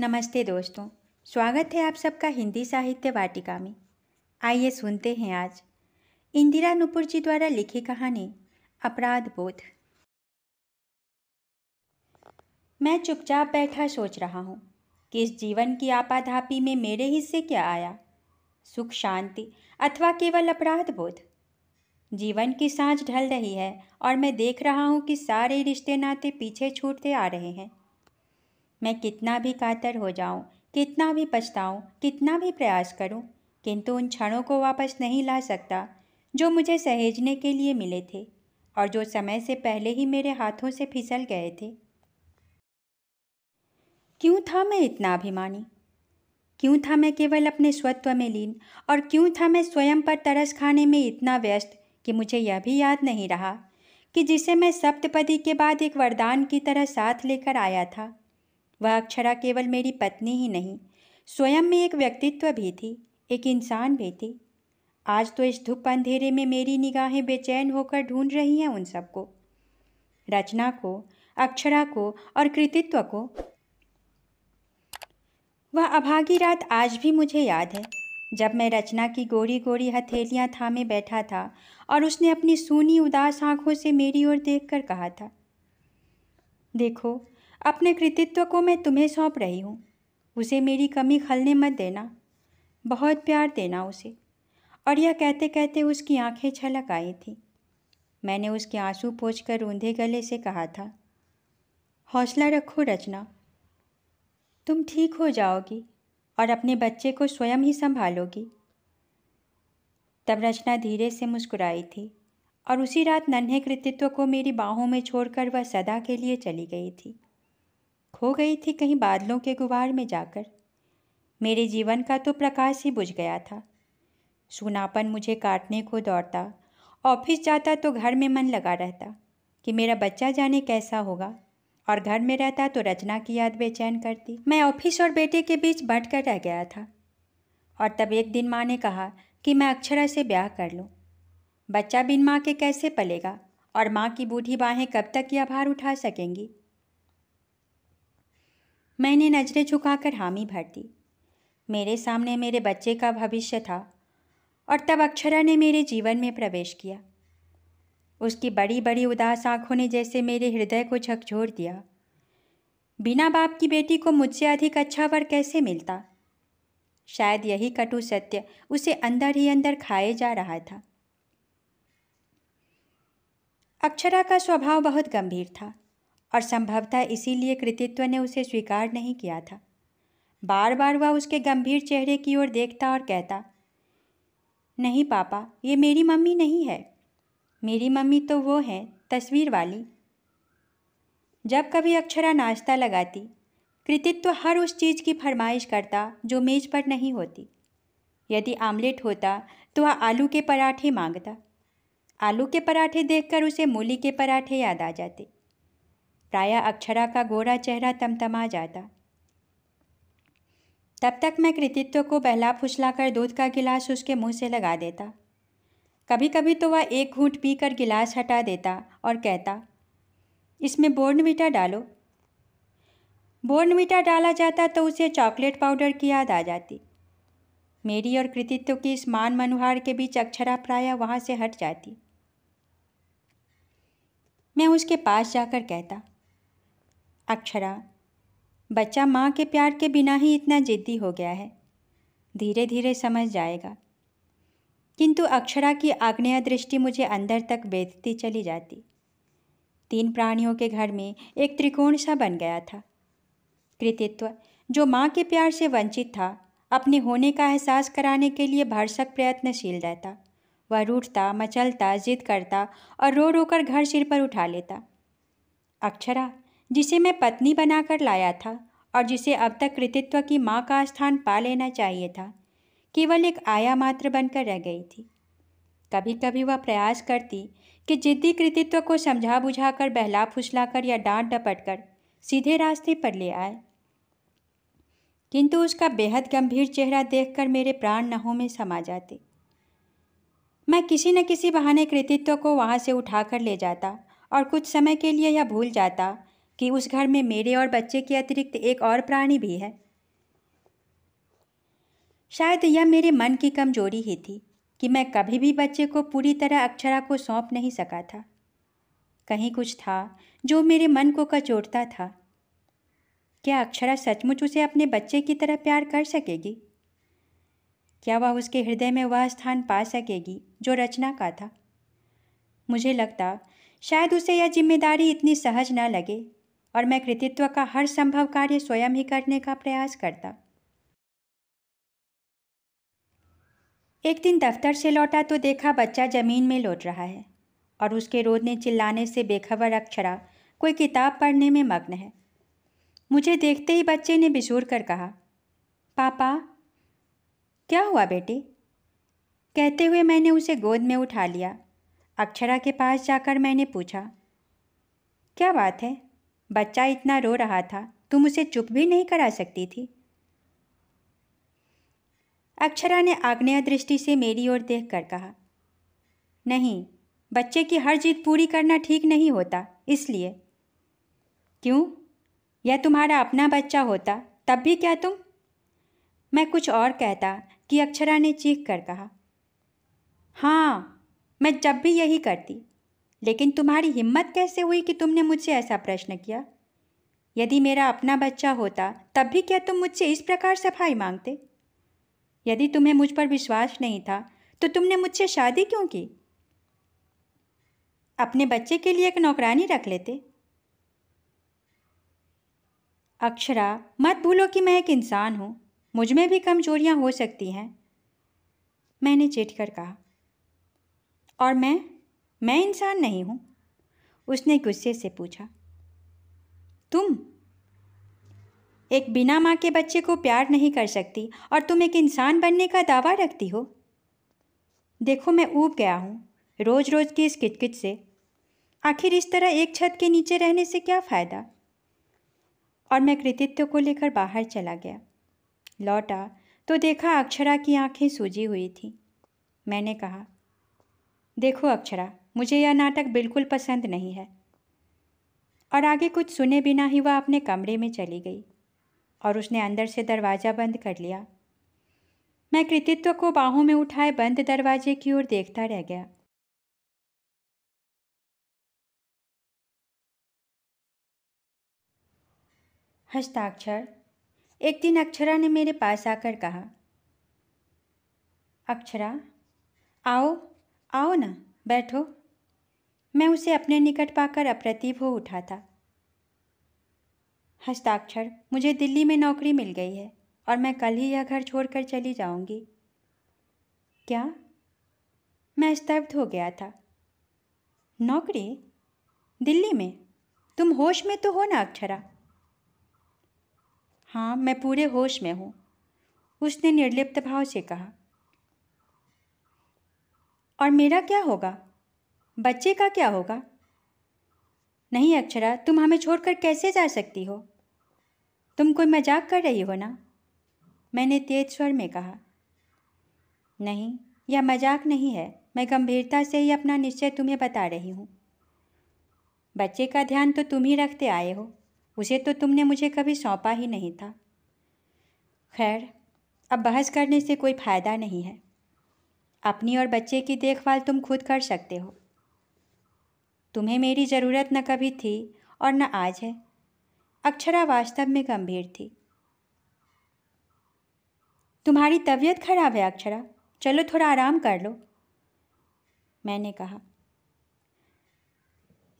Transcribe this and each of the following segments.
नमस्ते दोस्तों स्वागत है आप सबका हिंदी साहित्य वाटिका में आइए सुनते हैं आज इंदिरा नुपुर जी द्वारा लिखी कहानी अपराध बोध मैं चुपचाप बैठा सोच रहा हूँ कि इस जीवन की आपाधापी में मेरे हिस्से क्या आया सुख शांति अथवा केवल अपराध बोध जीवन की सांझ ढल रही है और मैं देख रहा हूँ कि सारे रिश्ते नाते पीछे छूटते आ रहे हैं मैं कितना भी कातर हो जाऊं, कितना भी पछताऊं, कितना भी प्रयास करूं, किंतु उन क्षणों को वापस नहीं ला सकता जो मुझे सहेजने के लिए मिले थे और जो समय से पहले ही मेरे हाथों से फिसल गए थे क्यों था मैं इतना अभिमानी क्यों था मैं केवल अपने स्वत्व में लीन और क्यों था मैं स्वयं पर तरस खाने में इतना व्यस्त कि मुझे यह भी याद नहीं रहा कि जिसे मैं सप्तपदी के बाद एक वरदान की तरह साथ लेकर आया था वह अक्षरा केवल मेरी पत्नी ही नहीं स्वयं में एक व्यक्तित्व भी थी एक इंसान भी थी आज तो इस धुप अंधेरे में मेरी निगाहें बेचैन होकर ढूंढ रही हैं उन सबको रचना को अक्षरा को और कृतित्व को वह अभागी रात आज भी मुझे याद है जब मैं रचना की गोरी गोरी हथेलियां थामे बैठा था और उसने अपनी सूनी उदास आंखों से मेरी ओर देखकर कहा था देखो अपने कृतित्व को मैं तुम्हें सौंप रही हूँ उसे मेरी कमी खलने मत देना बहुत प्यार देना उसे और यह कहते कहते उसकी आंखें छलक आई थी मैंने उसके आंसू पोछ कर रूंधे गले से कहा था हौसला रखो रचना तुम ठीक हो जाओगी और अपने बच्चे को स्वयं ही संभालोगी तब रचना धीरे से मुस्कुराई थी और उसी रात नन्हे कृतित्व को मेरी बाहों में छोड़कर वह सदा के लिए चली गई थी खो गई थी कहीं बादलों के गुबार में जाकर मेरे जीवन का तो प्रकाश ही बुझ गया था सुनापन मुझे काटने को दौड़ता ऑफिस जाता तो घर में मन लगा रहता कि मेरा बच्चा जाने कैसा होगा और घर में रहता तो रचना की याद बेचैन करती मैं ऑफिस और बेटे के बीच बट कर रह गया था और तब एक दिन माँ ने कहा कि मैं अक्षरा से ब्याह कर लूँ बच्चा बिन माँ के कैसे पलेगा और माँ की बूढ़ी बाहें कब तक यह भार उठा सकेंगी मैंने नज़रें झुकाकर हामी भर दी मेरे सामने मेरे बच्चे का भविष्य था और तब अक्षरा ने मेरे जीवन में प्रवेश किया उसकी बड़ी बड़ी उदास आंखों ने जैसे मेरे हृदय को झकझोर दिया बिना बाप की बेटी को मुझसे अधिक अच्छा वर कैसे मिलता शायद यही कटु सत्य उसे अंदर ही अंदर खाए जा रहा था अक्षरा का स्वभाव बहुत गंभीर था और संभवतः इसीलिए कृतित्व ने उसे स्वीकार नहीं किया था बार बार वह उसके गंभीर चेहरे की ओर देखता और कहता नहीं पापा ये मेरी मम्मी नहीं है मेरी मम्मी तो वो है तस्वीर वाली जब कभी अक्षरा नाश्ता लगाती कृतित्व हर उस चीज़ की फरमाइश करता जो मेज़ पर नहीं होती यदि आमलेट होता तो वह आलू के पराठे मांगता आलू के पराठे देखकर उसे मूली के पराठे याद आ जाते प्राय अक्षरा का गोरा चेहरा तमतमा जाता तब तक मैं कृतित्व को बहला फुसला कर दूध का गिलास उसके मुंह से लगा देता कभी कभी तो वह एक घूंट पीकर गिलास हटा देता और कहता इसमें बोर्नविटा डालो बोर्नविटा डाला जाता तो उसे चॉकलेट पाउडर की याद आ जाती मेरी और कृतित्व की इस मान मनुहार के बीच अक्षरा प्राय वहाँ से हट जाती मैं उसके पास जाकर कहता अक्षरा बच्चा माँ के प्यार के बिना ही इतना ज़िद्दी हो गया है धीरे धीरे समझ जाएगा किंतु अक्षरा की आग्नेय दृष्टि मुझे अंदर तक बेचती चली जाती तीन प्राणियों के घर में एक त्रिकोण सा बन गया था कृतित्व जो माँ के प्यार से वंचित था अपने होने का एहसास कराने के लिए भरसक प्रयत्नशील रहता वह रूठता मचलता जिद करता और रो रो कर घर सिर पर उठा लेता अक्षरा जिसे मैं पत्नी बनाकर लाया था और जिसे अब तक कृतित्व की माँ का स्थान पा लेना चाहिए था केवल एक आया मात्र बनकर रह गई थी कभी कभी वह प्रयास करती कि जिद्दी कृतित्व को समझा बुझा कर बहला फुसला कर या डांट डपट कर सीधे रास्ते पर ले आए किंतु उसका बेहद गंभीर चेहरा देखकर मेरे प्राण नहों में समा जाते मैं किसी न किसी बहाने कृतित्व को वहाँ से उठाकर ले जाता और कुछ समय के लिए यह भूल जाता कि उस घर में मेरे और बच्चे के अतिरिक्त एक और प्राणी भी है शायद यह मेरे मन की कमजोरी ही थी कि मैं कभी भी बच्चे को पूरी तरह अक्षरा को सौंप नहीं सका था कहीं कुछ था जो मेरे मन को कचोटता था क्या अक्षरा सचमुच उसे अपने बच्चे की तरह प्यार कर सकेगी क्या वह उसके हृदय में वह स्थान पा सकेगी जो रचना का था मुझे लगता शायद उसे यह जिम्मेदारी इतनी सहज न लगे और मैं कृतित्व का हर संभव कार्य स्वयं ही करने का प्रयास करता एक दिन दफ्तर से लौटा तो देखा बच्चा ज़मीन में लौट रहा है और उसके रोदने चिल्लाने से बेखबर अक्षरा कोई किताब पढ़ने में मग्न है मुझे देखते ही बच्चे ने बिसूर कर कहा पापा क्या हुआ बेटे कहते हुए मैंने उसे गोद में उठा लिया अक्षरा के पास जाकर मैंने पूछा क्या बात है बच्चा इतना रो रहा था तुम उसे चुप भी नहीं करा सकती थी अक्षरा ने आग्नेय दृष्टि से मेरी ओर देख कर कहा नहीं बच्चे की हर जीत पूरी करना ठीक नहीं होता इसलिए क्यों यह तुम्हारा अपना बच्चा होता तब भी क्या तुम मैं कुछ और कहता कि अक्षरा ने चीख कर कहा हाँ मैं जब भी यही करती लेकिन तुम्हारी हिम्मत कैसे हुई कि तुमने मुझसे ऐसा प्रश्न किया यदि मेरा अपना बच्चा होता तब भी क्या तुम मुझसे इस प्रकार सफाई मांगते यदि तुम्हें मुझ पर विश्वास नहीं था तो तुमने मुझसे शादी क्यों की अपने बच्चे के लिए एक नौकरानी रख लेते अक्षरा मत भूलो कि मैं एक इंसान हूँ मुझ में भी कमजोरियाँ हो सकती हैं मैंने चेट कर कहा और मैं मैं इंसान नहीं हूँ उसने गुस्से से पूछा तुम एक बिना माँ के बच्चे को प्यार नहीं कर सकती और तुम एक इंसान बनने का दावा रखती हो देखो मैं ऊब गया हूँ रोज़ रोज़ की इस किचकिच से आखिर इस तरह एक छत के नीचे रहने से क्या फ़ायदा और मैं कृतित्व को लेकर बाहर चला गया लौटा तो देखा अक्षरा की आंखें सूजी हुई थी मैंने कहा देखो अक्षरा मुझे यह नाटक बिल्कुल पसंद नहीं है और आगे कुछ सुने बिना ही वह अपने कमरे में चली गई और उसने अंदर से दरवाज़ा बंद कर लिया मैं कृतित्व को बाहों में उठाए बंद दरवाजे की ओर देखता रह गया हस्ताक्षर एक दिन अक्षरा ने मेरे पास आकर कहा अक्षरा आओ आओ ना बैठो मैं उसे अपने निकट पाकर अप्रतिभ हो उठा था हस्ताक्षर मुझे दिल्ली में नौकरी मिल गई है और मैं कल ही यह घर छोड़कर चली जाऊंगी क्या मैं स्तब्ध हो गया था नौकरी दिल्ली में तुम होश में तो हो ना अक्षरा हाँ मैं पूरे होश में हूँ उसने निर्लिप्त भाव से कहा और मेरा क्या होगा बच्चे का क्या होगा नहीं अक्षरा तुम हमें छोड़कर कैसे जा सकती हो तुम कोई मजाक कर रही हो ना मैंने तेज स्वर में कहा नहीं यह मजाक नहीं है मैं गंभीरता से ही अपना निश्चय तुम्हें बता रही हूँ बच्चे का ध्यान तो तुम ही रखते आए हो उसे तो तुमने मुझे कभी सौंपा ही नहीं था खैर अब बहस करने से कोई फ़ायदा नहीं है अपनी और बच्चे की देखभाल तुम खुद कर सकते हो तुम्हें मेरी ज़रूरत न कभी थी और न आज है अक्षरा वास्तव में गंभीर थी तुम्हारी तबीयत खराब है अक्षरा चलो थोड़ा आराम कर लो मैंने कहा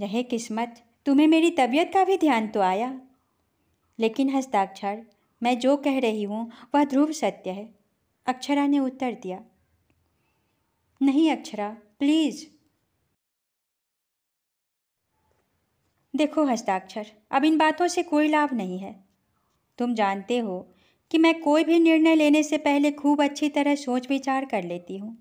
रहे किस्मत तुम्हें मेरी तबीयत का भी ध्यान तो आया लेकिन हस्ताक्षर मैं जो कह रही हूँ वह ध्रुव सत्य है अक्षरा ने उत्तर दिया नहीं अक्षरा प्लीज़ देखो हस्ताक्षर अब इन बातों से कोई लाभ नहीं है तुम जानते हो कि मैं कोई भी निर्णय लेने से पहले खूब अच्छी तरह सोच विचार कर लेती हूँ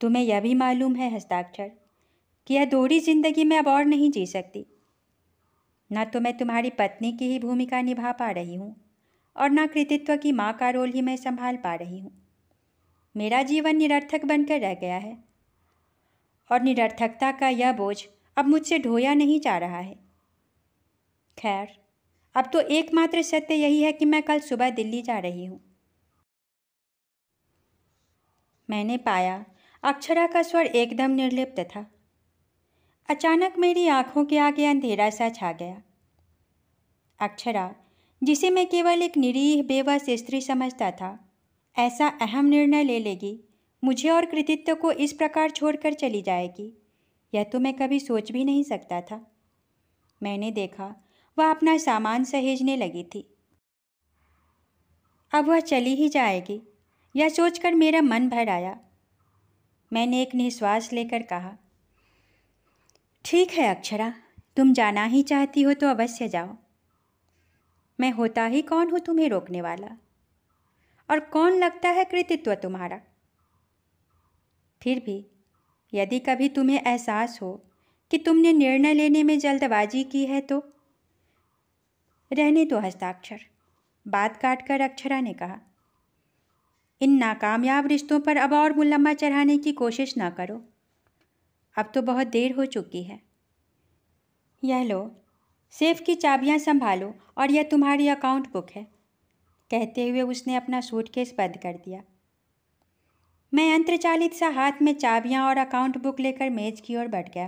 तुम्हें यह भी मालूम है हस्ताक्षर कि यह दोहरी जिंदगी में अब और नहीं जी सकती ना तो मैं तुम्हारी पत्नी की ही भूमिका निभा पा रही हूँ और ना कृतित्व की माँ का रोल ही मैं संभाल पा रही हूँ मेरा जीवन निरर्थक बनकर रह गया है और निरर्थकता का यह बोझ अब मुझसे ढोया नहीं जा रहा है खैर अब तो एकमात्र सत्य यही है कि मैं कल सुबह दिल्ली जा रही हूँ मैंने पाया अक्षरा का स्वर एकदम निर्लिप्त था अचानक मेरी आंखों के आगे अंधेरा सा छा गया अक्षरा जिसे मैं केवल एक निरीह बेवस स्त्री समझता था ऐसा अहम निर्णय ले लेगी मुझे और कृतित्व को इस प्रकार छोड़कर चली जाएगी यह तो मैं कभी सोच भी नहीं सकता था मैंने देखा वह अपना सामान सहेजने लगी थी अब वह चली ही जाएगी यह सोचकर मेरा मन भर आया मैंने एक निश्वास लेकर कहा ठीक है अक्षरा तुम जाना ही चाहती हो तो अवश्य जाओ मैं होता ही कौन हूँ तुम्हें रोकने वाला और कौन लगता है कृतित्व तुम्हारा फिर भी यदि कभी तुम्हें एहसास हो कि तुमने निर्णय लेने में जल्दबाजी की है तो रहने दो हस्ताक्षर बात काट कर अक्षरा ने कहा इन नाकामयाब रिश्तों पर अब और मुलम्मा चढ़ाने की कोशिश ना करो अब तो बहुत देर हो चुकी है यह लो सेफ की चाबियां संभालो और यह तुम्हारी अकाउंट बुक है कहते हुए उसने अपना सूटकेस बंद कर दिया मैं यंत्रचालित सा हाथ में चाबियां और अकाउंट बुक लेकर मेज की ओर बैठ गया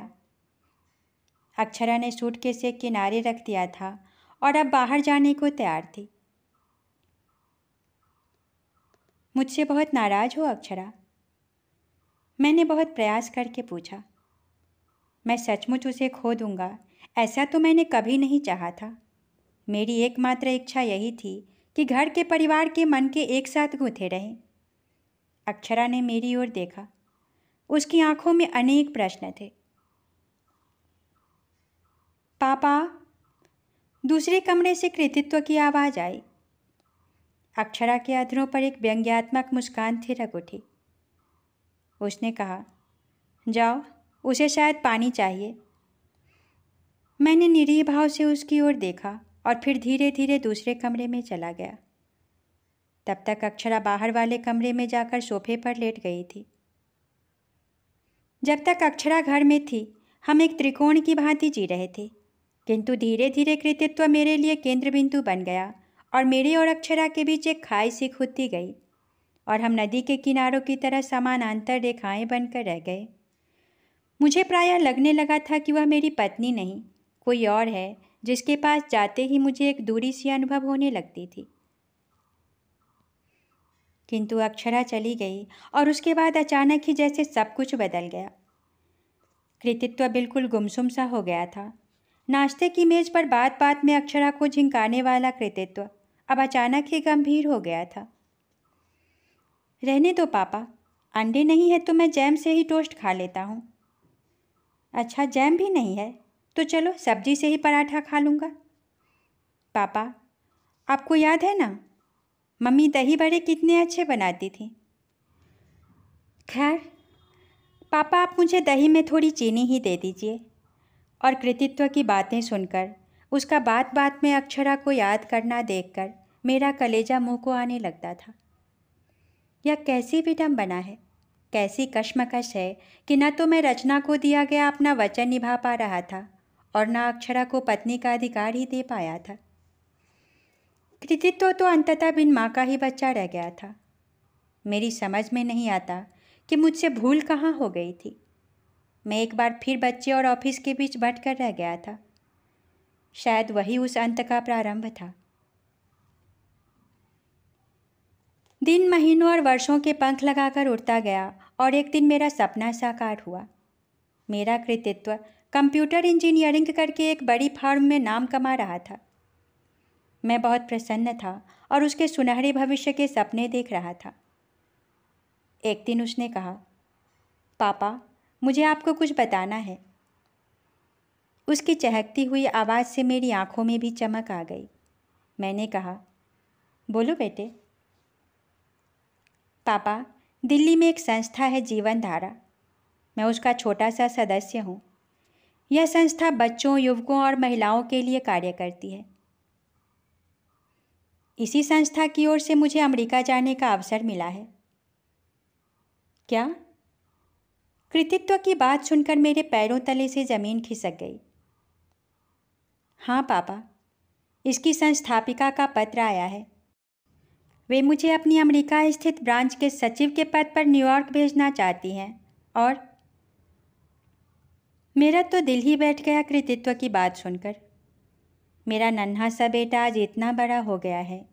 अक्षरा ने के से किनारे रख दिया था और अब बाहर जाने को तैयार थी मुझसे बहुत नाराज हो अक्षरा मैंने बहुत प्रयास करके पूछा मैं सचमुच उसे खो दूंगा ऐसा तो मैंने कभी नहीं चाहा था मेरी एकमात्र इच्छा यही थी कि घर के परिवार के मन के एक साथ गूँथे रहें अक्षरा ने मेरी ओर देखा उसकी आंखों में अनेक प्रश्न थे पापा दूसरे कमरे से कृतित्व की आवाज़ आई अक्षरा के अधरों पर एक व्यंग्यात्मक मुस्कान थिरक उठी उसने कहा जाओ उसे शायद पानी चाहिए मैंने निरीह भाव से उसकी ओर देखा और फिर धीरे धीरे दूसरे कमरे में चला गया तब तक अक्षरा बाहर वाले कमरे में जाकर सोफे पर लेट गई थी जब तक अक्षरा घर में थी हम एक त्रिकोण की भांति जी रहे थे किंतु धीरे धीरे कृतित्व मेरे लिए केंद्र बिंदु बन गया और मेरे और अक्षरा के बीच एक खाई सी खुदती गई और हम नदी के किनारों की तरह समानांतर रेखाएं बनकर रह गए मुझे प्रायः लगने लगा था कि वह मेरी पत्नी नहीं कोई और है जिसके पास जाते ही मुझे एक दूरी सी अनुभव होने लगती थी किंतु अक्षरा चली गई और उसके बाद अचानक ही जैसे सब कुछ बदल गया कृतित्व बिल्कुल गुमसुम सा हो गया था नाश्ते की मेज़ पर बात बात में अक्षरा को झिंकाने वाला कृतित्व अब अचानक ही गंभीर हो गया था रहने दो पापा अंडे नहीं है तो मैं जैम से ही टोस्ट खा लेता हूँ अच्छा जैम भी नहीं है तो चलो सब्जी से ही पराठा खा लूँगा पापा आपको याद है ना मम्मी दही बड़े कितने अच्छे बनाती थी खैर पापा आप मुझे दही में थोड़ी चीनी ही दे दीजिए और कृतित्व की बातें सुनकर उसका बात बात में अक्षरा को याद करना देखकर मेरा कलेजा मुंह को आने लगता था यह कैसी विडम बना है कैसी कश्मकश है कि न तो मैं रचना को दिया गया अपना वचन निभा पा रहा था और न अक्षरा को पत्नी का अधिकार ही दे पाया था कृतित्व तो अंततः बिन माँ का ही बच्चा रह गया था मेरी समझ में नहीं आता कि मुझसे भूल कहाँ हो गई थी मैं एक बार फिर बच्चे और ऑफिस के बीच बट कर रह गया था शायद वही उस अंत का प्रारंभ था दिन महीनों और वर्षों के पंख लगाकर उड़ता गया और एक दिन मेरा सपना साकार हुआ मेरा कृतित्व कंप्यूटर इंजीनियरिंग करके एक बड़ी फार्म में नाम कमा रहा था मैं बहुत प्रसन्न था और उसके सुनहरे भविष्य के सपने देख रहा था एक दिन उसने कहा पापा मुझे आपको कुछ बताना है उसकी चहकती हुई आवाज़ से मेरी आंखों में भी चमक आ गई मैंने कहा बोलो बेटे पापा दिल्ली में एक संस्था है जीवन धारा मैं उसका छोटा सा सदस्य हूँ यह संस्था बच्चों युवकों और महिलाओं के लिए कार्य करती है इसी संस्था की ओर से मुझे अमेरिका जाने का अवसर मिला है क्या कृतित्व की बात सुनकर मेरे पैरों तले से ज़मीन खिसक गई हाँ पापा इसकी संस्थापिका का पत्र आया है वे मुझे अपनी अमेरिका स्थित ब्रांच के सचिव के पद पर न्यूयॉर्क भेजना चाहती हैं और मेरा तो दिल ही बैठ गया कृतित्व की बात सुनकर मेरा नन्हा सा बेटा आज इतना बड़ा हो गया है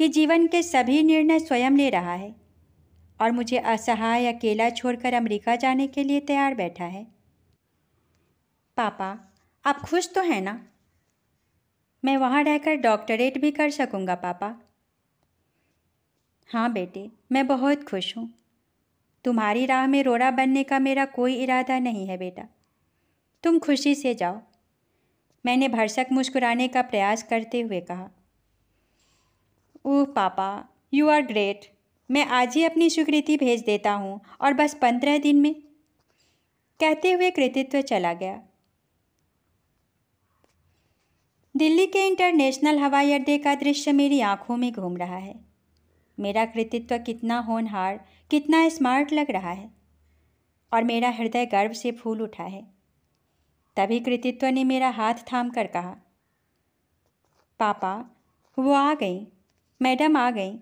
कि जीवन के सभी निर्णय स्वयं ले रहा है और मुझे असहाय अकेला छोड़कर अमेरिका जाने के लिए तैयार बैठा है पापा आप खुश तो हैं ना मैं वहाँ रहकर डॉक्टरेट भी कर सकूँगा पापा हाँ बेटे मैं बहुत खुश हूँ तुम्हारी राह में रोड़ा बनने का मेरा कोई इरादा नहीं है बेटा तुम खुशी से जाओ मैंने भरसक मुस्कुराने का प्रयास करते हुए कहा ओह पापा यू आर ग्रेट मैं आज ही अपनी स्वीकृति भेज देता हूँ और बस पंद्रह दिन में कहते हुए कृतित्व चला गया दिल्ली के इंटरनेशनल हवाई अड्डे का दृश्य मेरी आंखों में घूम रहा है मेरा कृतित्व कितना होनहार कितना स्मार्ट लग रहा है और मेरा हृदय गर्व से फूल उठा है तभी कृतित्व ने मेरा हाथ थाम कर कहा पापा वो आ गई मैडम आ गई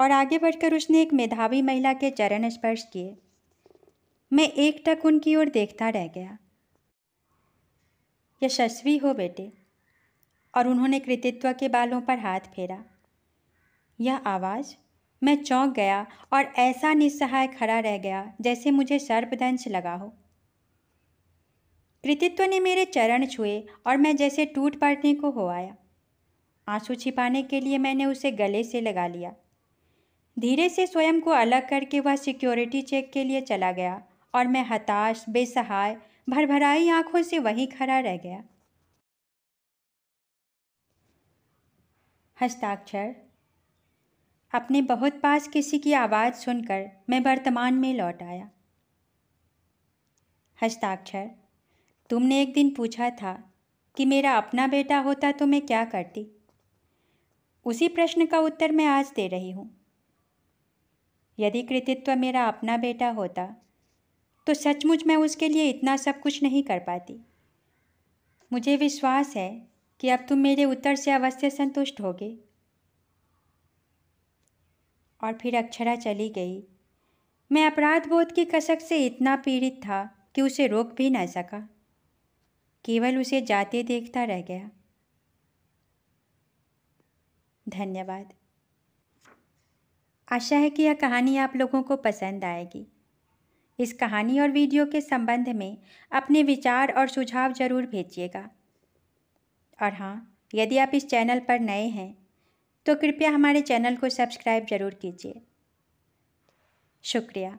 और आगे बढ़कर उसने एक मेधावी महिला के चरण स्पर्श किए मैं एक टक उनकी ओर देखता रह गया यशस्वी हो बेटे और उन्होंने कृतित्व के बालों पर हाथ फेरा यह आवाज़ मैं चौंक गया और ऐसा निस्सहाय खड़ा रह गया जैसे मुझे सर्पदंश लगा हो कृतित्व ने मेरे चरण छुए और मैं जैसे टूट पड़ने को हो आया आंसू छिपाने के लिए मैंने उसे गले से लगा लिया धीरे से स्वयं को अलग करके वह सिक्योरिटी चेक के लिए चला गया और मैं हताश बेसहाय भरभराई आंखों से वहीं खड़ा रह गया हस्ताक्षर अपने बहुत पास किसी की आवाज़ सुनकर मैं वर्तमान में लौट आया हस्ताक्षर तुमने एक दिन पूछा था कि मेरा अपना बेटा होता तो मैं क्या करती उसी प्रश्न का उत्तर मैं आज दे रही हूँ यदि कृतित्व मेरा अपना बेटा होता तो सचमुच मैं उसके लिए इतना सब कुछ नहीं कर पाती मुझे विश्वास है कि अब तुम मेरे उत्तर से अवश्य संतुष्ट होगे और फिर अक्षरा चली गई मैं अपराध बोध की कसक से इतना पीड़ित था कि उसे रोक भी न सका केवल उसे जाते देखता रह गया धन्यवाद आशा है कि यह कहानी आप लोगों को पसंद आएगी इस कहानी और वीडियो के संबंध में अपने विचार और सुझाव ज़रूर भेजिएगा और हाँ यदि आप इस चैनल पर नए हैं तो कृपया हमारे चैनल को सब्सक्राइब ज़रूर कीजिए शुक्रिया